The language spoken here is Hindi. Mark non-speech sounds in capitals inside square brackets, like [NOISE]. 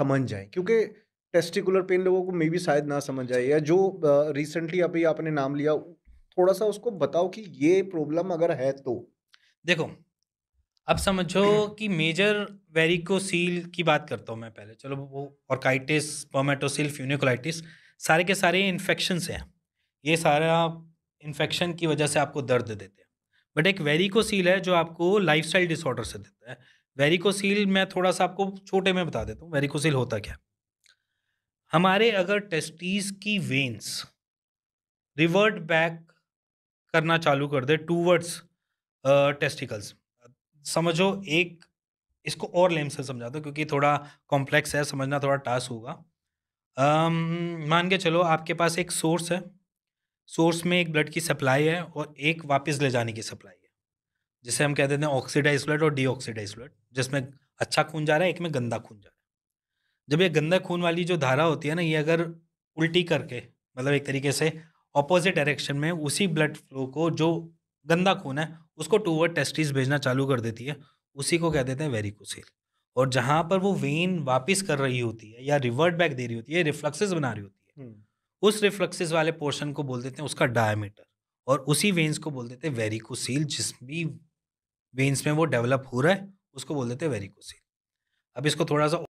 समझ जाए क्योंकि टेस्टिकुलर पेन लोगों को मे भी शायद ना समझ आए या जो रिसेंटली अभी आपने नाम लिया थोड़ा सा उसको बताओ कि ये प्रॉब्लम अगर है तो देखो अब समझो [CLEARS THROAT] कि मेजर वेरिकोसील की बात करता हूँ मैं पहले चलो वो ऑर्काइटिस पर्मेटोसिल फ्यूनिकोलाइटिस सारे के सारे इन्फेक्शन हैं ये सारा इन्फेक्शन की वजह से आपको दर्द देते हैं बट एक वेरिकोसील है जो आपको लाइफ डिसऑर्डर से देता है वेरिकोसील मैं थोड़ा सा आपको छोटे में बता देता हूँ वेरिकोसील होता क्या हमारे अगर टेस्टीज की वेन्स रिवर्ट बैक करना चालू कर दे टूवर्ड्स टेस्टिकल्स समझो एक इसको और लेम से समझा दो क्योंकि थोड़ा कॉम्प्लेक्स है समझना थोड़ा टास्क होगा मान के चलो आपके पास एक सोर्स है सोर्स में एक ब्लड की सप्लाई है और एक वापस ले जाने की सप्लाई है जिसे हम कह देते हैं ऑक्सीडाइज फ्लड और डीऑक्सीडाइज फ्लड जिसमें अच्छा खून जा रहा है एक में गंदा खून जा रहा है जब ये गंदा खून वाली जो धारा होती है ना ये अगर उल्टी करके मतलब एक तरीके से ऑपोजिट डायरेक्शन में उसी ब्लड फ्लो को जो गंदा खून है उसको टूवर्ड टेस्टिस भेजना चालू कर देती है उसी को कह देते हैं वेरिकोसिल और जहाँ पर वो वेन वापिस कर रही होती है या रिवर्ट बैक दे रही होती है रिफ्लक्सेस बना रही होती है उस रिफ्लक्सेस वाले पोर्शन को बोल देते हैं उसका डायमीटर और उसी वेन्स को बोल देते हैं वेरिकोसील जिस भी वेन्स में वो डेवलप हो रहा है उसको बोल देते हैं वेरिकोसिल अब इसको थोड़ा सा